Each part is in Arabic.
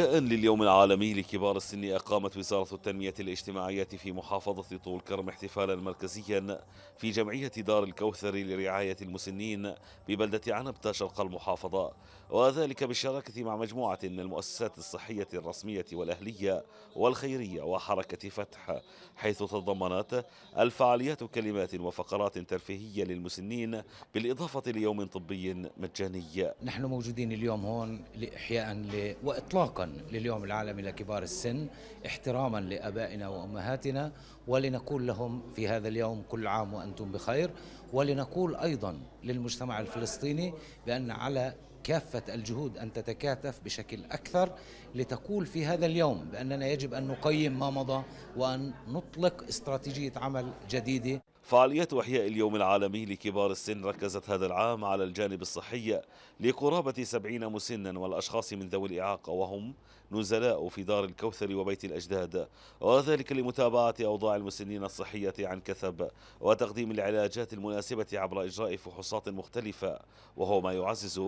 لليوم العالمي لكبار السن أقامت وزارة التنمية الاجتماعية في محافظة طول كرم احتفالا مركزيا في جمعية دار الكوثر لرعاية المسنين ببلدة عنبتة شرق المحافظة وذلك بالشراكة مع مجموعة من المؤسسات الصحية الرسمية والأهلية والخيرية وحركة فتح حيث تضمنت الفعاليات كلمات وفقرات ترفيهية للمسنين بالإضافة ليوم طبي مجاني نحن موجودين اليوم هون لإحياء وإطلاقا لليوم العالمي لكبار السن احتراما لابائنا وامهاتنا ولنقول لهم في هذا اليوم كل عام وانتم بخير ولنقول ايضا للمجتمع الفلسطيني بان على كافة الجهود أن تتكاتف بشكل أكثر لتقول في هذا اليوم بأننا يجب أن نقيم ما مضى وأن نطلق استراتيجية عمل جديدة فعاليات إحياء اليوم العالمي لكبار السن ركزت هذا العام على الجانب الصحي لقرابة سبعين مسنا والأشخاص من ذوي الإعاقة وهم نزلاء في دار الكوثر وبيت الأجداد وذلك لمتابعة أوضاع المسنين الصحية عن كثب وتقديم العلاجات المناسبة عبر إجراء فحوصات مختلفة وهو ما يعزز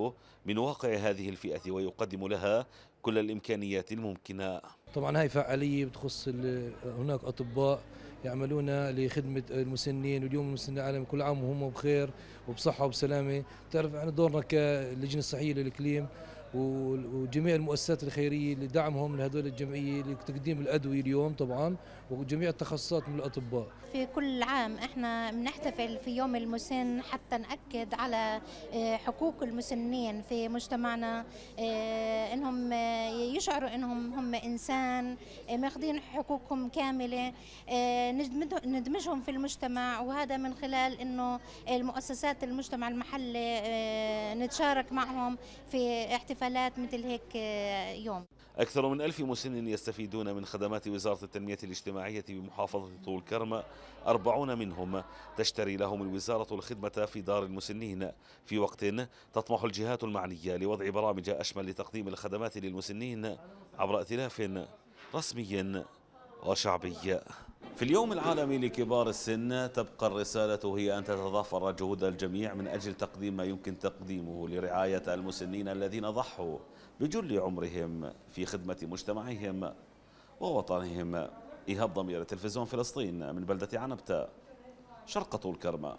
من واقع هذه الفئة ويقدم لها كل الامكانيات الممكنه. طبعا هاي فعاليه بتخص هناك اطباء يعملون لخدمه المسنين واليوم المسنين العالم كل عام وهم بخير وبصحه وبسلامه، بتعرف احنا دورنا كلجنه الصحيه للكليم وجميع المؤسسات الخيريه لدعمهم لهذول الجمعيه لتقديم الادويه اليوم طبعا وجميع التخصصات من الاطباء. في كل عام احنا بنحتفل في يوم المسن حتى ناكد على آه، حقوق المسنين في مجتمعنا آه، انهم يشعروا انهم هم انسان آه، ماخذين حقوقهم كامله آه، ندمجهم في المجتمع وهذا من خلال انه آه، المؤسسات المجتمع المحلي نتشارك معهم في احتفالات مثل هيك يوم أكثر من ألف مسن يستفيدون من خدمات وزارة التنمية الاجتماعية بمحافظة طول كرم أربعون منهم تشتري لهم الوزارة الخدمة في دار المسنين في وقت تطمح الجهات المعنية لوضع برامج أشمل لتقديم الخدمات للمسنين عبر ائتلاف رسمي وشعبي في اليوم العالمي لكبار السن تبقى الرسالة هي أن تتضافر جهود الجميع من أجل تقديم ما يمكن تقديمه لرعاية المسنين الذين ضحوا بجل عمرهم في خدمة مجتمعهم ووطنهم إيهاب ضمير تلفزيون فلسطين من بلدة عنبتة شرقة الكرمة